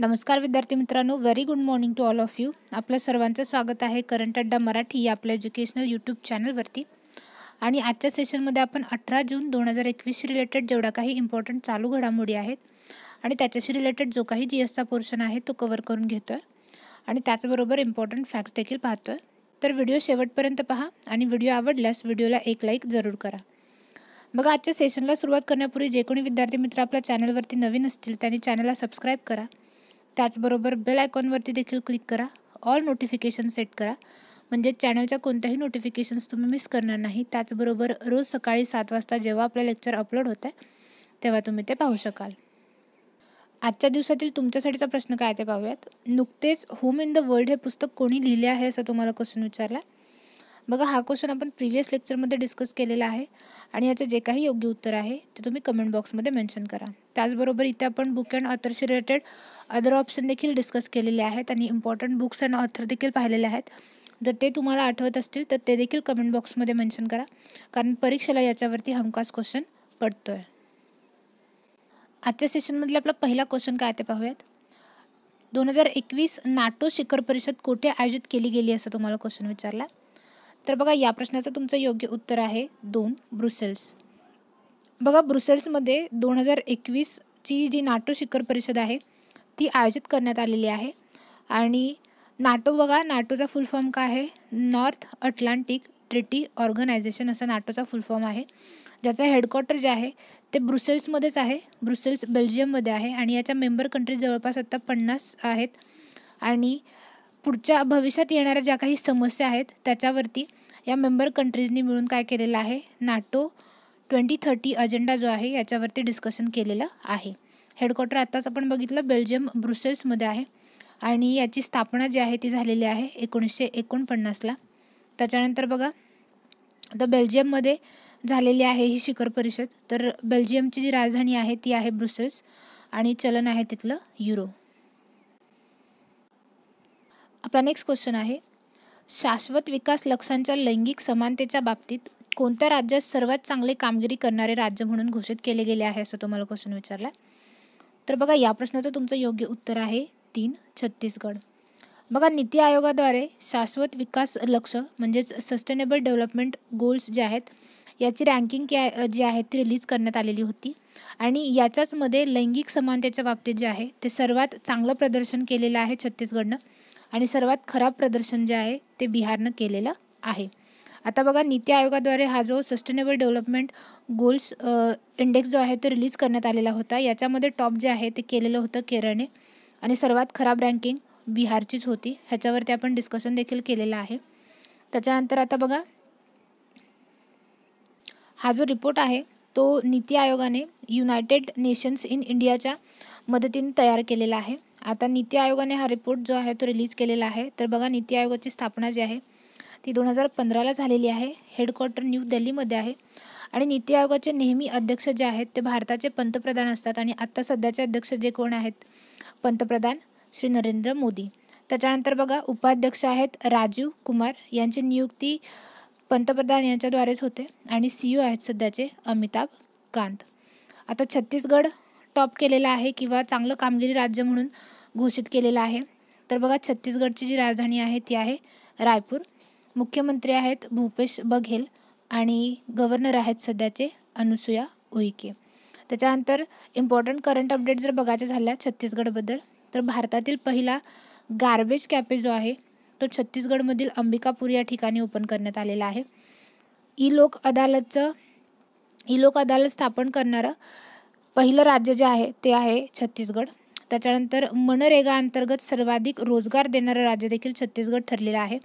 नमस्कार विद्यार्थी मित्रांनो very good morning to all of you आपलं सर्वांचं स्वागत आहे करंट अड्डा मराठी या आपल्या एज्युकेशनल यूट्यूब चॅनलवरती आणि आजच्या सेशनमध्ये आपण अठरा जून दोन हजार एकवीस रिलेटेड जेवढा काही इम्पॉर्टंट चालू घडामोडी आहेत आणि त्याच्याशी रिलेटेड जो काही जी एसचा पोर्शन आहे तो कवर करून घेतो आहे आणि त्याचबरोबर इम्पॉर्टंट फॅक्ट्स देखील पाहतो आहे तर व्हिडिओ शेवटपर्यंत पहा आणि व्हिडिओ आवडल्यास व्हिडिओला एक लाईक जरूर करा मग आजच्या सेशनला सुरुवात करण्यापूर्वी जे कोणी विद्यार्थी मित्र आपल्या चॅनलवरती नवीन असतील त्यांनी चॅनलला सबस्क्राईब करा त्याचबरोबर बेल आयकॉनवरती देखील क्लिक करा ऑल नोटिफिकेशन सेट करा म्हणजे चॅनलच्या कोणत्याही नोटिफिकेशन्स तुम्ही मिस करणार नाही त्याचबरोबर रोज सकाळी सात वाजता जेव्हा आपलं लेक्चर अपलोड आहे तेव्हा तुम्ही ते पाहू शकाल आजच्या दिवसातील तुमच्यासाठीचा प्रश्न काय ते पाहूयात नुकतेच होम इन द वर्ल्ड हे पुस्तक कोणी लिहिले आहे असं तुम्हाला क्वेश्चन विचारला बघा हा क्वेश्चन आपण प्रिव्हियस लेक्चरमध्ये डिस्कस केलेला आहे आणि याचं जे काही योग्य उत्तर आहे ते तुम्ही कमेंट बॉक्समध्ये मेन्शन करा त्याचबरोबर इथे आपण बुक अँड ऑथरशी रिलेटेड अदर ऑप्शन देखील डिस्कस केलेले आहेत आणि इम्पॉर्टंट बुक्स अँड ऑथर देखील पाहिलेले आहेत जर ते तुम्हाला आठवत असतील तर ते देखील कमेंट बॉक्समध्ये मेन्शन करा कारण परीक्षेला याच्यावरती हमखास क्वेश्चन पडतो आहे आजच्या सेशनमधले आपला पहिला क्वेश्चन काय ते पाहूयात दोन हजार एकवीस नाटो शिखर परिषद कोठे आयोजित केली गेली असं तुम्हाला क्वेश्चन विचारला तर बघा या प्रश्नाचं तुमचं योग्य उत्तर आहे दोन ब्रुसेल्स बघा ब्रुसेल्समध्ये दोन हजार एकवीसची जी नाटो शिखर परिषद आहे ती आयोजित करण्यात आलेली आहे आणि नाटो बघा नाटोचा फुल फॉर्म काय आहे नॉर्थ अटलांटिक ट्रिटी ऑर्गनायझेशन असा नाटोचा फुल फॉर्म आहे ज्याचं हेडक्वॉर्टर जे आहे ते ब्रुसेल्समध्येच आहे ब्रुसेल्स बेल्जियममध्ये आहे आणि याच्या मेंबर कंट्री जवळपास आत्ता पन्नास आहेत आणि पुढच्या भविष्यात येणाऱ्या ज्या काही समस्या आहेत त्याच्यावरती या मेंबर कंट्रीजनी मिळून काय केलेलं आहे नाटो ट्वेंटी थर्टी अजेंडा जो आहे याच्यावरती डिस्कशन केलेलं आहे हेडक्वार्टर आत्ताच आपण बघितलं बेल्जियम ब्रुसेल्समध्ये आहे आणि याची स्थापना जी आहे ती झालेली आहे एकोणीसशे एकोणपन्नासला त्याच्यानंतर बघा आता बेल्जियममध्ये झालेली आहे ही शिखर परिषद तर बेल्जियमची जी राजधानी आहे ती आहे ब्रुसेल्स आणि चलन आहे तिथलं युरो आपला नेक्स्ट क्वेश्चन आहे शाश्वत विकास लक्षांच्या लैंगिक समानतेच्या बाबतीत कोणत्या राज्यात सर्वात चांगले कामगिरी करणारे राज्य म्हणून घोषित केले गेले आहे असं तुम्हाला क्वेश्चन विचारला तर बघा या प्रश्नाचं तुमचं योग्य उत्तर आहे तीन छत्तीसगड बघा नीती आयोगाद्वारे शाश्वत विकास लक्ष म्हणजेच सस्टेनेबल डेव्हलपमेंट गोल्स जे आहेत याची रँकिंग जी आहे ती रिलीज करण्यात आलेली होती आणि याच्याचमध्ये लैंगिक समानतेच्या बाबतीत जे आहे ते सर्वात चांगलं प्रदर्शन केलेलं आहे छत्तीसगडनं आणि सर्वात खराब प्रदर्शन जे आहे ते बिहारनं केलेलं आहे आता बघा नीती आयोगाद्वारे हा जो सस्टेनेबल डेव्हलपमेंट गोल्स इंडेक्स जो आहे तो रिलीज करण्यात आलेला होता याच्यामध्ये टॉप जे आहे ते केलेलं होतं केरळने आणि सर्वात खराब रँकिंग बिहारचीच होती ह्याच्यावरती आपण डिस्कशन देखील केलेलं आहे त्याच्यानंतर आता बघा हा जो रिपोर्ट आहे तो नीती आयोगाने युनायटेड नेशन्स इन इंडियाच्या मदतीने तयार केलेला आहे आता नीती आयोगाने हा रिपोर्ट जो आहे तो रिलीज केलेला आहे तर बघा नीती आयोगाची स्थापना जी आहे ती दोन हजार पंधराला झालेली आहे हेडक्वार्टर न्यू दिल्लीमध्ये आहे आणि नीती आयोगाचे नेहमी अध्यक्ष जे आहेत ते भारताचे पंतप्रधान असतात आणि आत्ता सध्याचे अध्यक्ष जे कोण आहेत पंतप्रधान श्री नरेंद्र मोदी त्याच्यानंतर बघा उपाध्यक्ष आहेत राजीव कुमार यांची नियुक्ती पंतप्रधान यांच्याद्वारेच होते आणि सी ओ e आहेत सध्याचे अमिताभ कांत आता छत्तीसगड टॉप केलेला आहे किंवा चांगलं कामगिरी राज्य म्हणून घोषित केलेलं आहे तर बघा छत्तीसगडची जी राजधानी आहे ती आहे रायपूर मुख्यमंत्री आहेत भूपेश बघेल आणि गव्हर्नर आहेत सध्याचे अनुसुया उईके त्याच्यानंतर इम्पॉर्टंट करंट अपडेट जर बघायचे झाल्या छत्तीसगडबद्दल तर भारतातील पहिला गार्बेज कॅपे जो आहे तो छत्तीसगडमधील अंबिकापूर या ठिकाणी ओपन करण्यात आलेला आहे ई लोक अदालतचं ई लोक अदालत स्थापन करणारं पहिलं राज्य जे आहे ते आहे छत्तीसगड त्याच्यानंतर मनरेगा अंतर्गत सर्वाधिक रोजगार देणारं राज्य देखील छत्तीसगड ठरलेलं आहे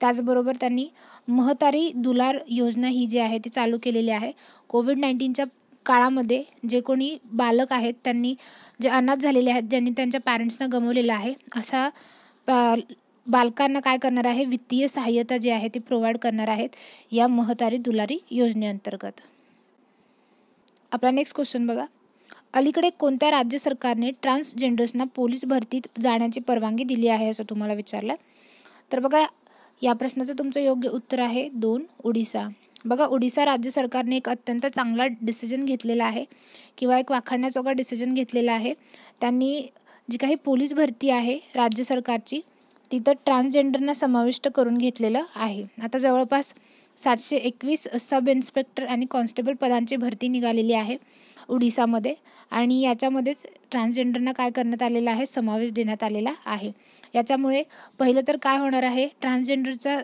त्याचबरोबर त्यांनी महतारी दुलार योजना ही जी आहे ती चालू केलेली आहे कोविड नाईन्टीनच्या काळामध्ये जे कोणी बालक आहेत त्यांनी जे अनाथ झालेले आहेत ज्यांनी त्यांच्या पॅरेंट्सना गमवलेलं आहे अशा बालकांना काय करणार आहे वित्तीय सहाय्यता जी आहे ती प्रोव्हाइड करणार आहेत या महतारी दुलारी योजनेअंतर्गत आपला नेक्स्ट क्वेश्चन बघा अलीकडे कोणत्या राज्य सरकारने ट्रान्सजेंडर्सना पोलीस भरतीत जाण्याची परवानगी दिली आहे असं तुम्हाला विचारलं तर बघा या प्रश्नाचं तुमचं योग्य उत्तर आहे दोन ओडिसा बघा ओडिसा राज्य सरकारने एक अत्यंत चांगला डिसिजन घेतलेला आहे किंवा एक वाखाणण्याचोगा डिसिजन घेतलेला आहे त्यांनी जी काही पोलीस भरती आहे राज्य सरकारची तिथं ट्रान्सजेंडरना समाविष्ट करून घेतलेलं आहे आता जवळपास सातशे एकवीस सब इन्स्पेक्टर आणि कॉन्स्टेबल पदांची भरती निघालेली आहे उडिसामध्ये आणि याच्यामध्येच ट्रान्सजेंडरना काय करण्यात आलेलं आहे समावेश देण्यात आलेला आहे याच्यामुळे पहिलं तर काय होणार आहे ट्रान्सजेंडरचा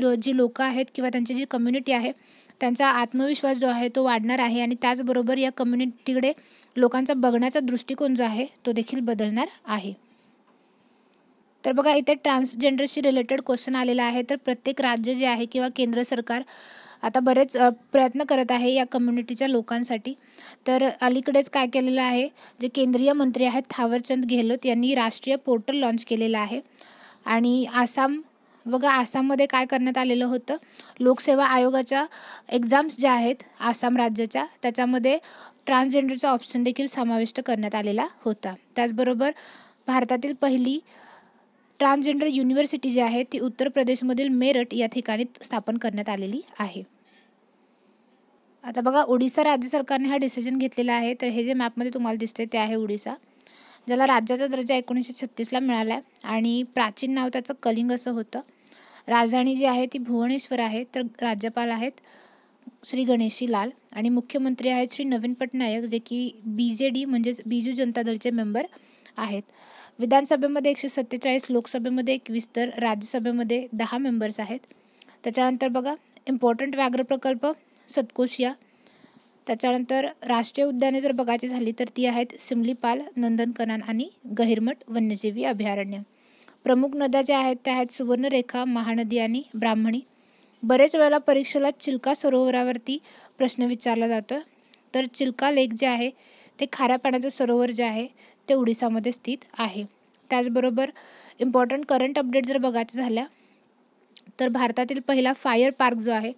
लो जी लोकं आहेत किंवा त्यांची जी कम्युनिटी आहे त्यांचा आत्मविश्वास जो आहे तो वाढणार आहे आणि त्याचबरोबर या कम्युनिटीकडे लोकांचा बघण्याचा दृष्टिकोन जो आहे तो देखील बदलणार आहे तर बघा इथे ट्रान्सजेंडरशी रिलेटेड क्वेश्चन आलेला आहे तर प्रत्येक राज्य जे आहे किंवा केंद्र सरकार आता बरेच प्रयत्न करत आहे या कम्युनिटीच्या लोकांसाठी तर अलीकडेच काय केलेलं आहे जे केंद्रीय मंत्री आहेत थावरचंद गेहलोत यांनी राष्ट्रीय पोर्टल लॉन्च केलेलं आहे आणि आसाम बघा आसाममध्ये काय करण्यात आलेलं होतं लोकसेवा आयोगाच्या एक्झाम्स ज्या आहेत आसाम राज्याच्या त्याच्यामध्ये ट्रान्सजेंडरचा ऑप्शन देखील समाविष्ट करण्यात आलेला होता त्याचबरोबर भारतातील पहिली ट्रान्सजेंडर युनिव्हर्सिटी जी आहे ती उत्तर प्रदेशमधील मेरठ या ठिकाणी स्थापन करण्यात आलेली आहे आता बघा ओडिसा राज्य सरकारने हा डिसिजन घेतलेला आहे तर हे जे मॅपमध्ये तुम्हाला दिसते ते आहे ओडिसा ज्याला राज्याचा दर्जा एकोणीसशे छत्तीसला मिळाला आहे आणि प्राचीन नाव त्याचं कलिंग असं होतं राजधानी जी आहे ती भुवनेश्वर आहे तर राज्यपाल आहेत श्री गणेशी लाल आणि मुख्यमंत्री आहेत श्री नवीन पटनायक जे की बी जे डी म्हणजेच बीजू जनता दलचे मेंबर आहेत विधानसभेमध्ये एकशे सत्तेचाळीस लोकसभेमध्ये एकवीस तर राज्यसभेमध्ये दहा मेंबर्स आहेत त्याच्यानंतर बघा इम्पॉर्टंट व्याघ्र प्रकल्प सतकोशिया त्याच्यानंतर राष्ट्रीय उद्याने जर बघायची झाली तर ती आहेत सिमलीपाल नंदनकनान आणि गहिरमठ वन्यजीवी अभयारण्य प्रमुख नद्या ज्या आहेत त्या आहेत सुवर्णरेखा महानदी आणि ब्राह्मणी बरेच वेळेला परीक्षेला चिल्का सरोवरावरती प्रश्न विचारला जातो तर चिल्का लेक जे आहे ते खाऱ्या पाण्याचं सरोवर जे आहे ते ओडिसामध्ये स्थित आहे त्याचबरोबर इम्पॉर्टंट करंट अपडेट जर बघायचं झाल्या तर भारतातील पहिला फायर पार्क जो आहे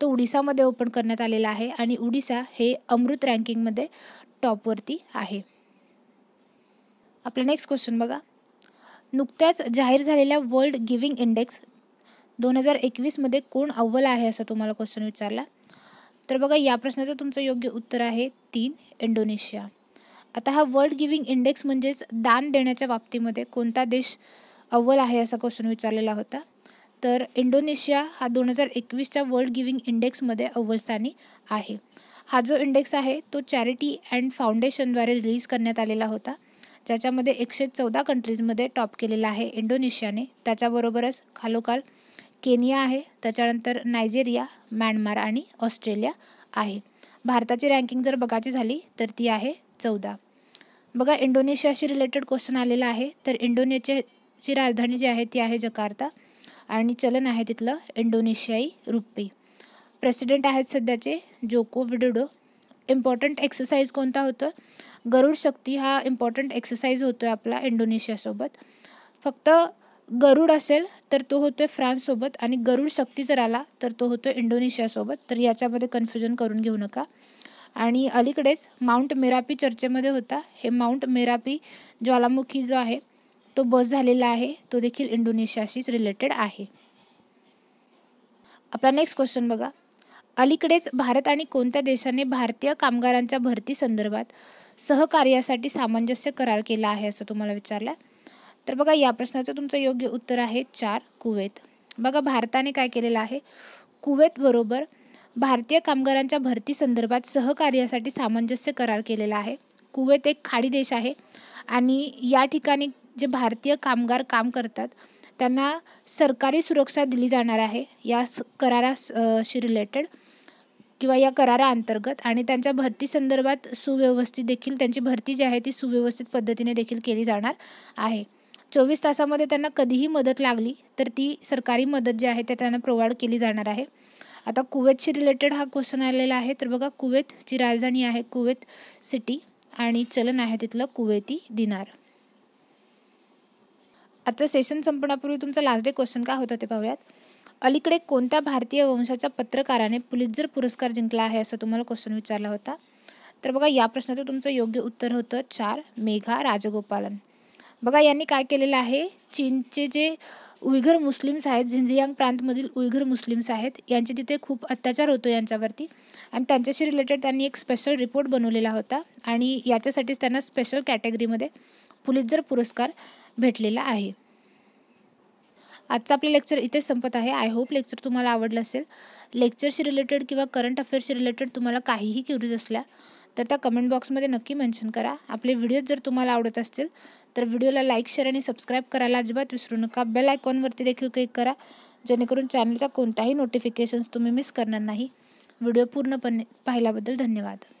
तो उडिसामध्ये ओपन करण्यात आलेला आहे आणि उडिसा हे अमृत रँकिंगमध्ये टॉपवरती आहे आपला नेक्स्ट क्वेश्चन बघा नुकत्याच जाहीर झालेल्या वर्ल्ड गिविंग इंडेक्स दोन हजार एकवीसमध्ये कोण अव्वल आहे असं तुम्हाला क्वेश्चन विचारला तर बघा या प्रश्नाचं तुमचं योग्य उत्तर आहे तीन इंडोनेशिया आता हा वर्ल्ड गिविंग इंडेक्स म्हणजेच दान देण्याच्या बाबतीमध्ये कोणता देश अव्वल आहे असा क्वेश्चन विचारलेला होता तर इंडोनेशिया हा दोन हजार एकवीसच्या वर्ल्ड गिव्हिंग इंडेक्समध्ये अव्वलस्थानी आहे हा जो इंडेक्स आहे तो चॅरिटी अँड फाउंडेशनद्वारे रिलीज करण्यात आलेला होता ज्याच्यामध्ये एकशे चौदा कंट्रीजमध्ये टॉप केलेला आहे इंडोनेशियाने त्याच्याबरोबरच खालोखाल केनिया आहे त्याच्यानंतर नायजेरिया म्यानमार आणि ऑस्ट्रेलिया आहे भारताची रँकिंग जर बघायची झाली तर ती आहे चौदा बघा इंडोनेशियाशी रिलेटेड क्वेश्चन आलेला आहे तर इंडोनेशियाची राजधानी जी आहे ती आहे जकार्ता आणि चलन आहे तिथलं इंडोनेशियाई रुपी प्रेसिडेंट आहेत सध्याचे जोको विडोडो इम्पॉर्टंट एक्सरसाइज कोणता होतं गरुड शक्ती हा इम्पॉर्टंट एक्सरसाइज होतो आहे आपला इंडोनेशियासोबत फक्त गरुड असेल तर तो होतो आहे फ्रान्ससोबत आणि गरुड शक्ती जर आला तर तो होतो आहे इंडोनेशियासोबत तर याच्यामध्ये कन्फ्युजन करून घेऊ नका आणि अलीकडेच माउंट मेरापी चर्चेमध्ये होता हे माउंट मेरापी ज्वालामुखी जो आहे तो बस झालेला आहे तो देखील इंडोनेशियाशीच रिलेटेड आहे आपला नेक्स्ट क्वेश्चन बघा अलीकडेच भारत आणि कोणत्या देशाने भारतीय कामगारांच्या भरती संदर्भात सहकार्यासाठी सामंजस्य करार केला आहे असं तुम्हाला विचारलं तर बघा या प्रश्नाचं तुमचं योग्य उत्तर आहे चार कुवेत बघा भारताने काय केलेलं आहे कुवेत बरोबर भारतीय कामगारांच्या भरती संदर्भात सहकार्यासाठी सामंजस्य करार केलेला आहे कुवेत एक खाडी देश आहे आणि या ठिकाणी जे भारतीय कामगार काम करतात त्यांना सरकारी सुरक्षा दिली जाणार आहे या कराराशी रिलेटेड किंवा या कराराअंतर्गत आणि त्यांच्या भरती संदर्भात सुव्यवस्थित देखील त्यांची भरती जी आहे ती सुव्यवस्थित पद्धतीने देखील केली जाणार आहे चोवीस तासामध्ये त्यांना कधीही मदत लागली तर ती सरकारी मदत जी आहे ते त्यांना प्रोव्हाइड केली जाणार आहे आता कुवेतशी रिलेटेड हा क्वेश्चन आलेला आहे तर बघा कुवेतची राजधानी आहे कुवेत सिटी आणि चलन आहे तिथलं कुवेती दिनार आता सेशन संपण्यापूर्वी तुमचा लास्ट डे क्वेश्चन काय होता ते पाहूयात अलीकडे कोणत्या भारतीय वंशाच्या पत्रकाराने जर पुरस्कार जिंकला आहे असं तुम्हाला क्वेश्चन विचारला होता तर बघा या प्रश्नाचं तुमचं योग्य उत्तर होतं चार मेघा राजगोपालन बघा यांनी काय केलेलं आहे चीनचे जे उयघर मुस्लिम्स आहेत झिंझियांग प्रांतमधील उयघर मुस्लिम्स आहेत यांचे तिथे खूप अत्याचार होतो यांच्यावरती आणि त्यांच्याशी रिलेटेड त्यांनी एक स्पेशल रिपोर्ट बनवलेला होता आणि याच्यासाठीच त्यांना स्पेशल कॅटेगरीमध्ये जर पुरस्कार भेटलेला आहे आजचं आपलं लेक्चर इथे संपत आहे आय होप लेक्चर तुम्हाला आवडलं असेल लेक्चरशी रिलेटेड किंवा करंट अफेअर्सशी रिलेटेड तुम्हाला काहीही क्युरीज असल्या तर त्या कमेंट बॉक्समध्ये नक्की मेन्शन करा आपले व्हिडिओज जर तुम्हाला आवडत असतील तर व्हिडिओला लाईक शेअर आणि सबस्क्राईब करायला अजिबात विसरू नका बेल आयकॉनवरती देखील क्लिक करा जेणेकरून चॅनलचा कोणताही नोटिफिकेशन्स तुम्ही मिस करणार नाही व्हिडिओ पूर्णपणे पाहिल्याबद्दल धन्यवाद